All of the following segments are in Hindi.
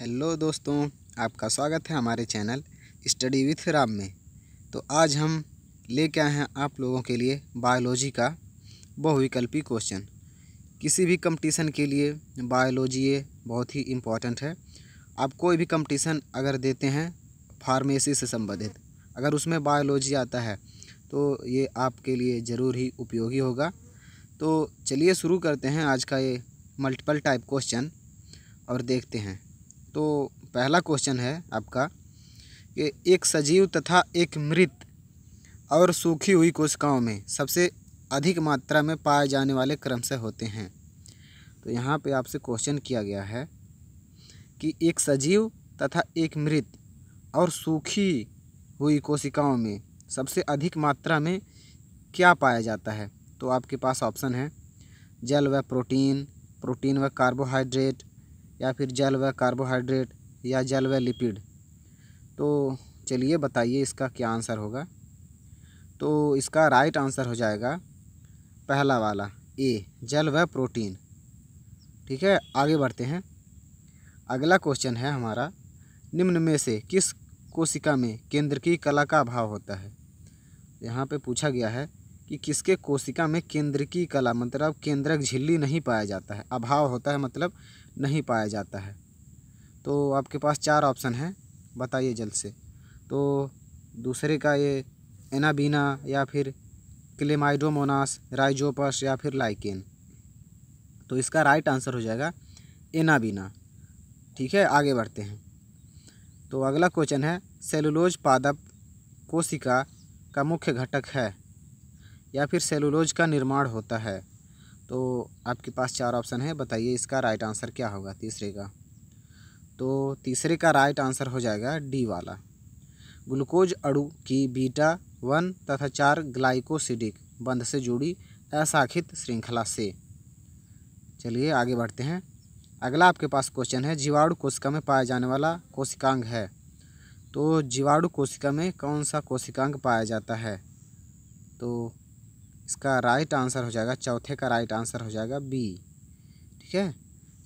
हेलो दोस्तों आपका स्वागत है हमारे चैनल स्टडी विथ राम में तो आज हम लेके आए हैं आप लोगों के लिए बायोलॉजी का बहुविकल्पी क्वेश्चन किसी भी कंपटीशन के लिए बायोलॉजी ये बहुत ही इम्पॉर्टेंट है आप कोई भी कंपटीशन अगर देते हैं फार्मेसी से संबंधित अगर उसमें बायोलॉजी आता है तो ये आपके लिए ज़रूर ही उपयोगी होगा तो चलिए शुरू करते हैं आज का ये मल्टीपल टाइप क्वेश्चन और देखते हैं तो पहला क्वेश्चन है आपका कि एक सजीव तथा एक मृत और सूखी हुई कोशिकाओं में सबसे अधिक मात्रा में पाए जाने वाले क्रम से होते हैं तो यहाँ पे आपसे क्वेश्चन किया गया है कि एक सजीव तथा एक मृत और सूखी हुई कोशिकाओं में सबसे अधिक मात्रा में क्या पाया जाता है तो आपके पास ऑप्शन है जल व प्रोटीन प्रोटीन व कार्बोहाइड्रेट या फिर जल व कार्बोहाइड्रेट या जल व लिपिड तो चलिए बताइए इसका क्या आंसर होगा तो इसका राइट आंसर हो जाएगा पहला वाला ए जल व प्रोटीन ठीक है आगे बढ़ते हैं अगला क्वेश्चन है हमारा निम्न में से किस कोशिका में केंद्र की कला का अभाव होता है यहाँ पे पूछा गया है कि किसके कोशिका में केंद्र की कला मतलब केंद्रक झिल्ली नहीं पाया जाता है अभाव होता है मतलब नहीं पाया जाता है तो आपके पास चार ऑप्शन हैं बताइए जल्द से तो दूसरे का ये एनाबीना या फिर क्लेमाइडोमोनास राइजोपस या फिर लाइकेन तो इसका राइट आंसर हो जाएगा एनाबीना ठीक है आगे बढ़ते हैं तो अगला क्वेश्चन है सेलुलोज पादप कोशिका का मुख्य घटक है या फिर सेलुलोज का निर्माण होता है तो आपके पास चार ऑप्शन है बताइए इसका राइट आंसर क्या होगा तीसरे का तो तीसरे का राइट आंसर हो जाएगा डी वाला ग्लूकोज अड़ु की बीटा वन तथा चार ग्लाइकोसिडिक बंध से जुड़ी अशाखित श्रृंखला से चलिए आगे बढ़ते हैं अगला आपके पास क्वेश्चन है जीवाणु कोशिका में पाया जाने वाला कोशिकांग है तो जीवाणु कोशिका में कौन सा कोशिकांग पाया जाता है तो इसका राइट आंसर हो जाएगा चौथे का राइट आंसर हो जाएगा बी ठीक है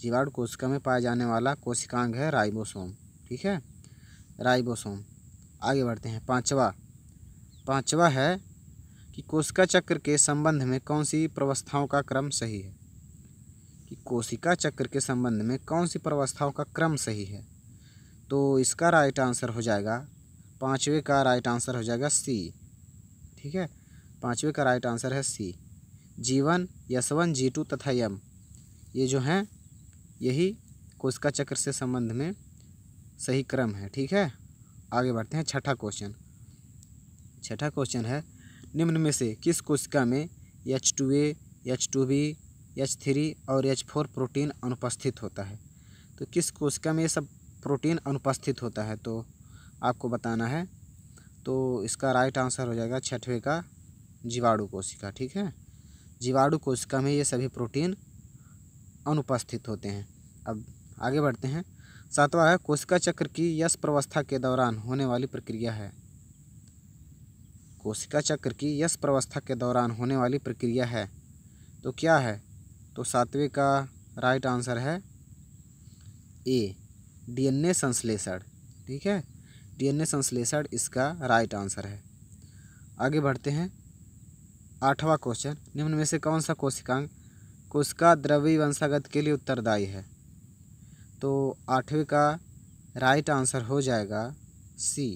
जीवाणु कोशिका में पाया जाने वाला कोशिकांग है राइबोसोम ठीक है राइबोसोम आगे बढ़ते हैं पांचवा पांचवा है कि कोशिका चक्र के संबंध में कौन सी प्रवस्थाओं का क्रम सही है कि कोशिका चक्र के संबंध में कौन सी प्रवस्थाओं का क्रम सही है तो इसका राइट आंसर हो जाएगा पाँचवें का राइट आंसर हो जाएगा सी ठीक है पाँचवें का राइट आंसर है सी जीवन यशवन टू तथा यम ये जो हैं यही कोशिका चक्र से संबंध में सही क्रम है ठीक है आगे बढ़ते हैं छठा क्वेश्चन छठा क्वेश्चन है निम्न में से किस कोशिका में H two A H two B H three और एच फोर प्रोटीन अनुपस्थित होता है तो किस कोशिका में ये सब प्रोटीन अनुपस्थित होता है तो आपको बताना है तो इसका राइट आंसर हो जाएगा छठवें का जीवाणु कोशिका ठीक है जीवाणु कोशिका में ये सभी प्रोटीन अनुपस्थित होते हैं अब आगे बढ़ते हैं सातवां है कोशिका चक्र की यश प्रवस्था के दौरान होने वाली प्रक्रिया है कोशिका चक्र की यश प्रवस्था के दौरान होने वाली प्रक्रिया है तो क्या है तो सातवें का राइट आंसर है ए डीएनए संश्लेषण ठीक है डीएनए संश्लेषण इसका राइट आंसर है आगे बढ़ते हैं आठवां क्वेश्चन निम्न में से कौन सा कोशिकांग कोशिका द्रवी वंशागत के लिए उत्तरदायी है तो आठवें का राइट आंसर हो जाएगा सी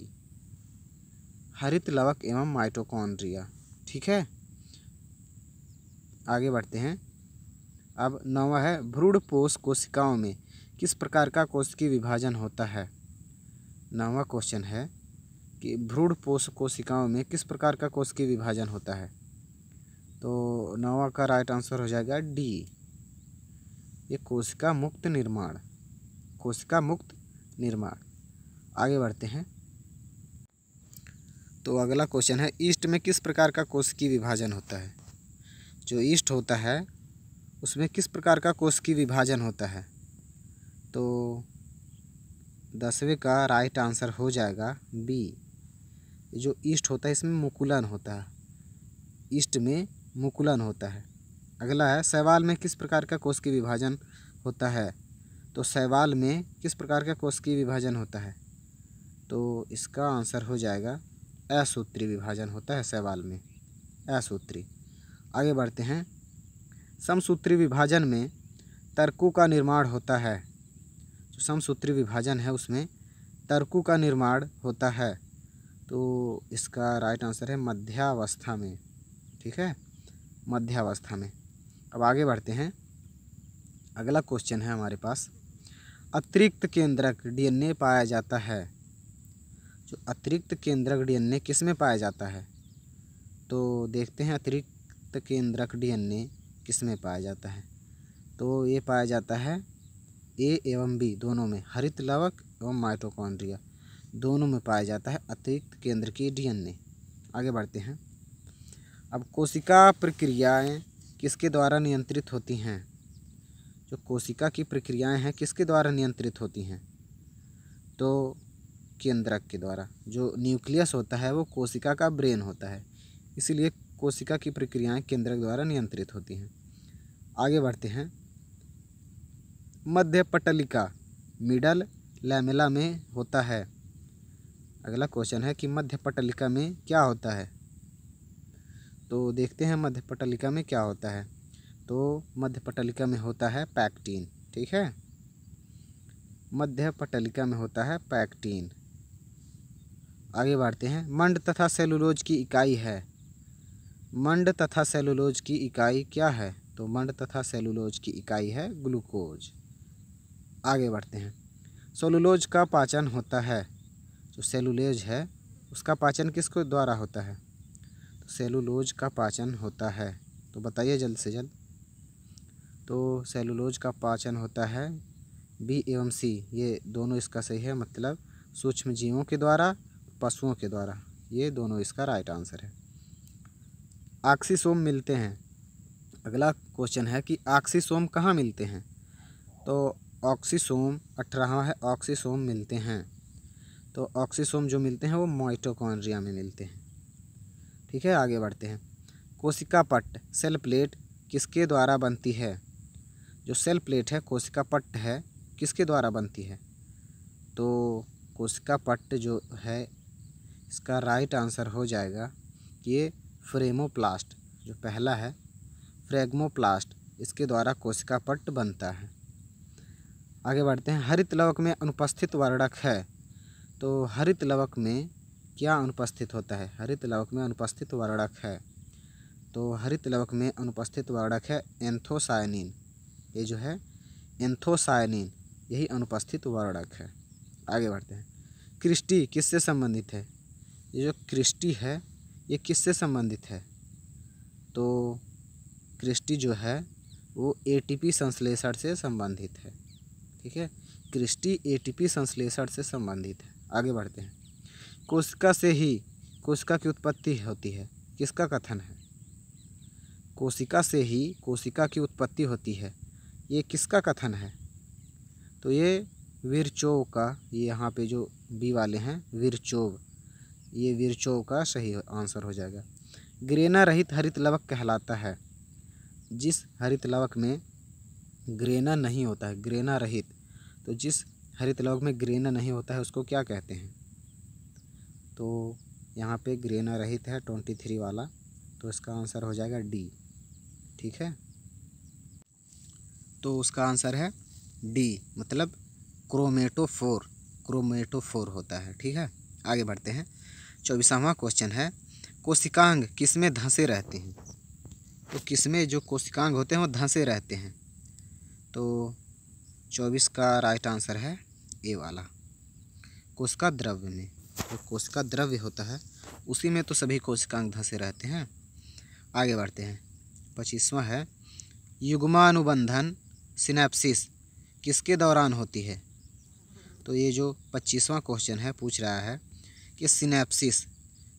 हरित लवक एवं माइटोकॉन्ड्रिया ठीक है आगे बढ़ते हैं अब नौवा है भ्रूण पोष कोशिकाओं में किस प्रकार का कोशिकीय विभाजन होता है नौवा क्वेश्चन है कि भ्रूण पोष कोशिकाओं में किस प्रकार का कोशिकीय विभाजन होता है तो नवा का राइट आंसर हो जाएगा डी ये कोशिका मुक्त निर्माण कोशिका मुक्त निर्माण आगे बढ़ते हैं तो अगला क्वेश्चन है ईस्ट में किस प्रकार का की विभाजन होता है जो ईस्ट होता है उसमें किस प्रकार का की विभाजन होता है तो दसवें का राइट आंसर हो जाएगा बी जो ईस्ट होता है इसमें मुकुलन होता है ईस्ट में मुकुलन होता है अगला है शैवाल में किस प्रकार का कोष की विभाजन होता है तो शैवाल में किस प्रकार का कोष की विभाजन होता है तो इसका आंसर हो जाएगा असूत्री विभाजन होता है शैवाल में असूत्री आगे बढ़ते हैं समसूत्री विभाजन में तर्कु का निर्माण होता है जो समसूत्री विभाजन है उसमें तर्कु का निर्माण होता है तो इसका राइट आंसर है मध्यावस्था में ठीक है मध्यावस्था में अब आगे बढ़ते हैं अगला क्वेश्चन है हमारे पास अतिरिक्त केंद्रक डीएनए पाया जाता है जो अतिरिक्त केंद्रक डीएनए किस में पाया जाता है तो देखते हैं अतिरिक्त केंद्रक डीएनए किस में पाया जाता है तो ये पाया जाता है ए एवं बी दोनों में हरित लवक एवं माइटोकॉन्ड्रिया दोनों में पाया जाता है अतिरिक्त केंद्र की डीएनए आगे बढ़ते हैं अब कोशिका प्रक्रियाएं किसके द्वारा नियंत्रित होती हैं जो कोशिका की प्रक्रियाएं हैं किसके द्वारा नियंत्रित होती हैं तो केंद्रक के द्वारा जो न्यूक्लियस होता है वो कोशिका का ब्रेन होता है इसीलिए कोशिका की प्रक्रियाएं केंद्रक द्वारा नियंत्रित होती हैं आगे बढ़ते हैं मध्य पटलिका मिडल लैमेला में होता है अगला क्वेश्चन है कि मध्य पटलिका में क्या होता है तो देखते हैं मध्य पटलिका में क्या होता है तो मध्य पटलिका में होता है पैक्टीन ठीक है मध्य पटलिका में होता है पैक्टीन आगे बढ़ते हैं मंड तथा सेलुलोज की इकाई है मंड तथा सेलुलोज की इकाई क्या है तो मंड तथा सेलुलोज की इकाई है ग्लूकोज आगे बढ़ते हैं सेलुलोज का पाचन होता है जो सेलुलोज है उसका पाचन किसके द्वारा होता है सेलुलोज का पाचन होता है तो बताइए जल्द से जल्द तो सेलुलोज का पाचन होता है बी एवं सी ये दोनों इसका सही है मतलब सूक्ष्म जीवों के द्वारा पशुओं के द्वारा ये दोनों इसका राइट आंसर है ऑक्सीसोम मिलते हैं अगला क्वेश्चन है कि ऑक्सीसोम कहाँ मिलते हैं तो ऑक्सीसोम अठारहवा है ऑक्सीसोम मिलते हैं तो ऑक्सीसोम जो मिलते हैं वो मोइटोकॉन्ड्रिया में मिलते हैं ठीक है आगे बढ़ते हैं कोशिका पट्ट सेल प्लेट किसके द्वारा बनती है जो सेल प्लेट है कोशिका पट्ट है किसके द्वारा बनती है तो कोशिका पट्ट जो है इसका राइट आंसर हो जाएगा ये फ्रेमोप्लास्ट जो पहला है फ्रेगमोप्लास्ट इसके द्वारा कोशिका पट्ट बनता है आगे बढ़ते हैं हरित लवक में अनुपस्थित वर्णक है तो हरित लवक में क्या अनुपस्थित होता है हरित लवक में अनुपस्थित वर्णक है तो हरित लवक में अनुपस्थित वर्णक है एंथोसायनिन ये जो है एंथोसायनिन यही अनुपस्थित वर्णक है आगे बढ़ते हैं क्रिस्टी किससे संबंधित है ये जो क्रिस्टी है ये किससे संबंधित है तो क्रिस्टी जो है वो एटीपी संश्लेषण से संबंधित है ठीक है क्रिस्टी एटीपी संश्लेषण से संबंधित है आगे बढ़ते हैं कोशिका से ही कोशिका की उत्पत्ति होती है किसका कथन है कोशिका से ही कोशिका की उत्पत्ति होती है ये किसका कथन है तो ये वीरचोव का ये यहाँ पे जो बी वाले हैं वीरचोव ये वीरचोव का सही आंसर हो जाएगा ग्रेना रहित हरित लवक कहलाता है जिस हरित लवक में ग्रेना नहीं होता है ग्रेना रहित तो जिस हरित लवक में ग्रेना नहीं होता है उसको क्या कहते हैं तो यहाँ पे ग्रेना रहित है ट्वेंटी थ्री वाला तो इसका आंसर हो जाएगा डी ठीक है तो उसका आंसर है डी मतलब क्रोमेटोफोर क्रोमेटोफोर होता है ठीक है आगे बढ़ते हैं चौबीसवा क्वेश्चन है कोशिकांग किसमें धंसे रहते हैं तो किसमें जो कोशिकांग होते हैं वो धंसे रहते हैं तो चौबीस का राइट आंसर है ए वाला कोशिका द्रव्य में जो कोशिका द्रव्य होता है उसी में तो सभी कोशिकांग धंसे रहते हैं आगे बढ़ते हैं पच्चीसवा है युग्मानुबंधन सिनेप्सिस किसके दौरान होती है तो ये जो पच्चीसवा क्वेश्चन है पूछ रहा है कि सिनेप्सिस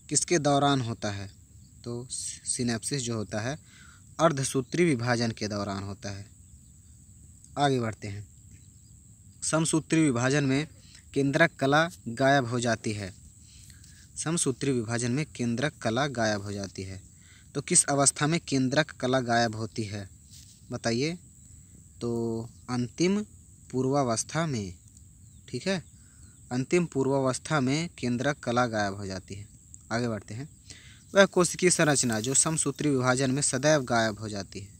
किसके दौरान होता है तो सिनेप्सिस जो होता है अर्धसूत्री विभाजन के दौरान होता है आगे बढ़ते हैं समसूत्री विभाजन में केंद्रक कला गायब हो जाती है समसूत्री विभाजन में केंद्रक कला गायब हो जाती है तो किस अवस्था में केंद्रक कला गायब होती है बताइए तो अंतिम पूर्वावस्था में ठीक है अंतिम पूर्वावस्था में केंद्रक कला गायब हो जाती है आगे बढ़ते हैं वह कोशिकी संरचना जो समसूत्री विभाजन में सदैव गायब हो जाती है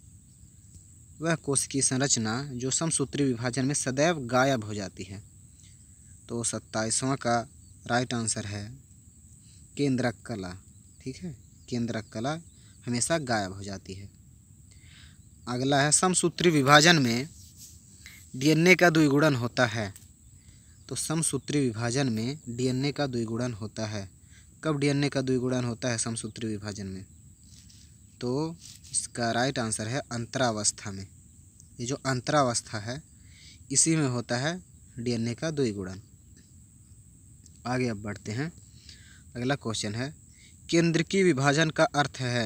वह कोशिकी संरचना जो समसूत्री विभाजन में सदैव गायब हो जाती है तो सत्ताईसवां का राइट आंसर है केंद्रक कला ठीक है केंद्रक कला हमेशा गायब हो जाती है अगला है समसूत्री विभाजन में डीएनए का द्विगुणन होता है तो समसूत्री विभाजन में डीएनए का द्विगुणन होता है कब डीएनए का द्विगुणन होता है समसूत्री विभाजन में तो इसका राइट आंसर है अंतरावस्था में ये जो अंतरावस्था है इसी में होता है डीएनए का द्विगुणन आगे अब बढ़ते हैं अगला क्वेश्चन है केंद्र की विभाजन का अर्थ है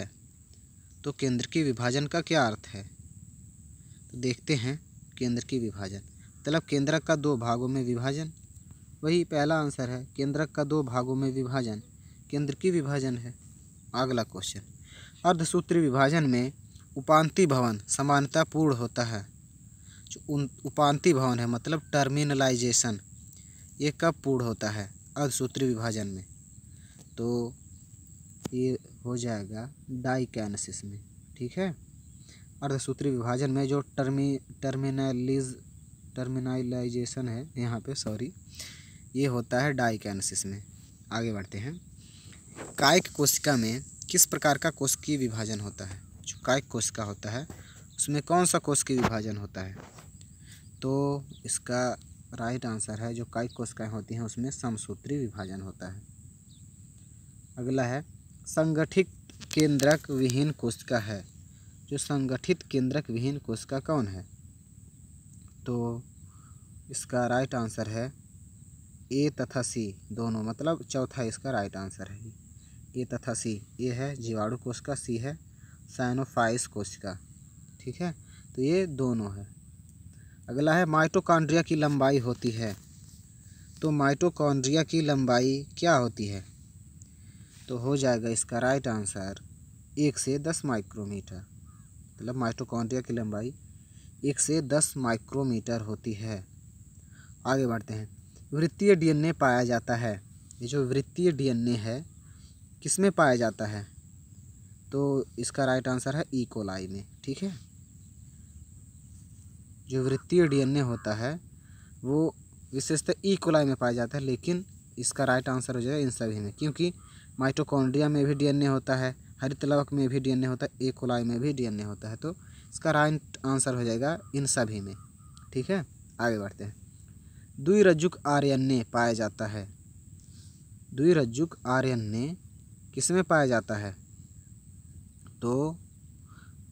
तो केंद्र की विभाजन का क्या अर्थ है तो देखते हैं केंद्र की विभाजन मतलब केंद्रक का दो भागों में विभाजन वही पहला आंसर है केंद्रक का दो भागों में विभाजन केंद्र की विभाजन है अगला क्वेश्चन अर्धसूत्र विभाजन में उपांति भवन समानता पूर्ण होता है जो उपांति भवन है मतलब टर्मिनलाइजेशन ये कब पूर्ण होता है अर्धसूत्री विभाजन में तो ये हो जाएगा डाइकैनसिस में ठीक है अर्धसूत्री विभाजन में जो टर्मी टर्मिनलिज टर्मिनाइलाइजेशन है यहाँ पे सॉरी ये होता है डाइकैनसिस में आगे बढ़ते हैं कायिक कोशिका में किस प्रकार का कोशिकीय विभाजन होता है जो कायक कोशिका होता है उसमें कौन सा कोशिकीय विभाजन होता है तो इसका राइट आंसर है जो कई कोशिकाएँ होती हैं उसमें समसूत्री विभाजन होता है अगला है संगठित केंद्रक विहीन कोशिका है जो संगठित केंद्रक विहीन कोशिका कौन है तो इसका राइट आंसर है ए तथा सी दोनों मतलब चौथा इसका राइट आंसर है ए तथा सी ए है जीवाणु कोशिका सी है साइनोफाइस कोशिका ठीक है तो ये दोनों है अगला है माइटोकॉन्ड्रिया की लंबाई होती है तो माइटोकॉन्ड्रिया की लंबाई क्या होती है तो हो जाएगा इसका राइट आंसर एक से दस माइक्रोमीटर मतलब माइटोकॉन्ड्रिया की लंबाई एक से दस माइक्रोमीटर होती है आगे बढ़ते हैं वृत्तीय डीएनए पाया जाता है ये जो वृत्तीय डीएनए है किस में पाया जाता है तो इसका राइट आंसर है ई e. कोलाई में ठीक है जो वृत्तीय डीएनए होता है वो विशेषतः ई e. कोलाई में पाया जाता है लेकिन इसका राइट आंसर हो जाएगा इन सभी में क्योंकि माइटोकॉन्ड्रिया में भी डीएनए होता है हरित लवक में भी डीएनए होता है ए कोलाई में भी डीएनए होता है तो इसका राइट आंसर हो जाएगा इन सभी में ठीक है आगे बढ़ते हैं रज्जुक आर पाया जाता है द्विरज्जुक आर्यन्य किस में पाया जाता है तो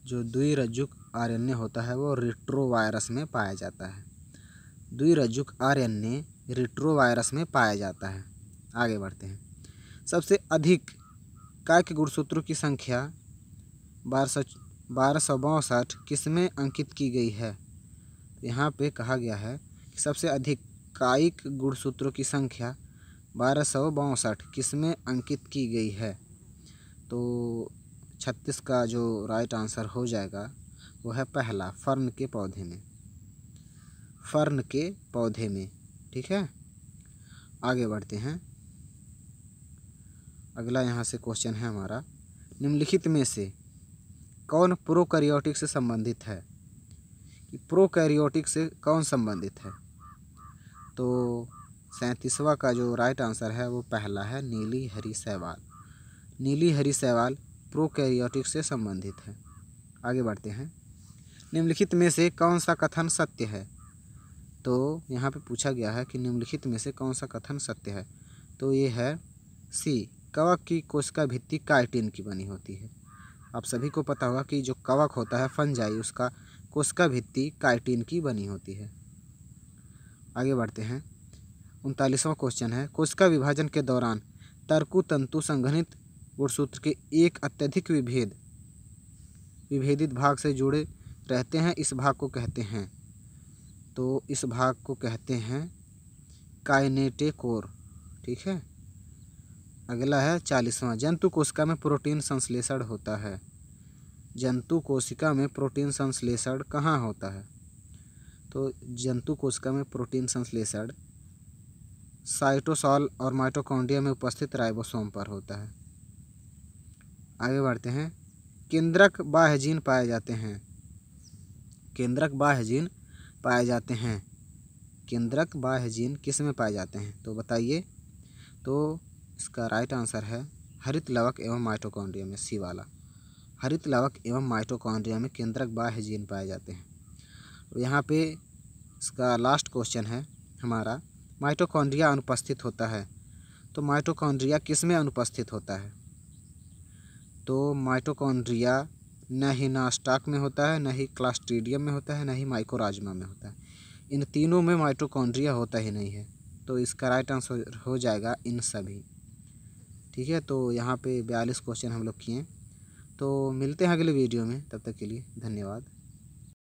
जो रज्जुक आरएनए होता है वो रिट्रोवायरस में पाया जाता है द्विरजुक आरएनए रिट्रोवायरस में पाया जाता है आगे बढ़ते हैं सबसे अधिक काय के गुणसूत्रों की संख्या बारह सौ बारह सौ बासठ किसमें अंकित की गई है यहाँ पे कहा गया है कि सबसे अधिक कायिक गुणसूत्रों की संख्या बारह सौ बासठ किसमें अंकित की गई है तो छत्तीस का जो राइट आंसर हो जाएगा वो है पहला फर्न के पौधे में फर्न के पौधे में ठीक है आगे बढ़ते हैं अगला यहाँ से क्वेश्चन है हमारा निम्नलिखित में से कौन प्रोकैरियोटिक से संबंधित है कि प्रोकैरियोटिक से कौन संबंधित है तो सैंतीसवा का जो राइट आंसर है वो पहला है नीली हरी सहवाल नीली हरी सहवाल प्रोकैरियोटिक से संबंधित है आगे बढ़ते हैं निम्नलिखित में से कौन सा कथन सत्य है तो यहाँ पे पूछा गया है कि निम्नलिखित में से कौन सा कथन सत्य है तो ये है सी कवक की कोशिका भित्ति काइटिन की बनी होती है आप सभी को पता होगा कि जो कवक होता है फंजाई उसका कोशिका भित्ति काइटिन की बनी होती है आगे बढ़ते हैं उनतालीसवां क्वेश्चन है कोशिका विभाजन के दौरान तर्कु तंतु संघनित गुणसूत्र के एक अत्यधिक विभेद विभेदित भाग से जुड़े रहते हैं इस भाग को कहते हैं तो इस भाग को कहते हैं काइनेटेकोर ठीक है अगला है चालीसवां जंतु कोशिका में प्रोटीन संश्लेषण होता है जंतु कोशिका में प्रोटीन संश्लेषण कहाँ होता है तो जंतु कोशिका में प्रोटीन संश्लेषण साइटोसॉल और माइटोकॉन्ड्रिया में उपस्थित राइबोसोम पर होता है आगे बढ़ते हैं केंद्रक बाहजीन पाए जाते हैं केंद्रक जीन पाए जाते हैं केंद्रक जीन किस में पाए जाते हैं तो बताइए तो इसका राइट आंसर है हरित लवक एवं माइटोकॉन्ड्रिया में सी वाला हरित लवक एवं माइटोकॉन्ड्रिया में केंद्रक बाह्य जीन पाए जाते हैं और यहाँ पे इसका लास्ट क्वेश्चन है हमारा माइटोकॉन्ड्रिया अनुपस्थित होता है तो माइटोकॉन्ड्रिया किस में अनुपस्थित होता है तो माइटोकॉन्ड्रिया न ही नास्टाक में होता है न ही क्लास्ट्रीडियम में होता है न ही माइकोराजमा में होता है इन तीनों में माइटोकॉन्ड्रिया होता ही नहीं है तो इसका राइट आंसर हो जाएगा इन सभी ठीक है तो यहाँ पे बयालीस क्वेश्चन हम लोग किए तो मिलते हैं अगले वीडियो में तब तक के लिए धन्यवाद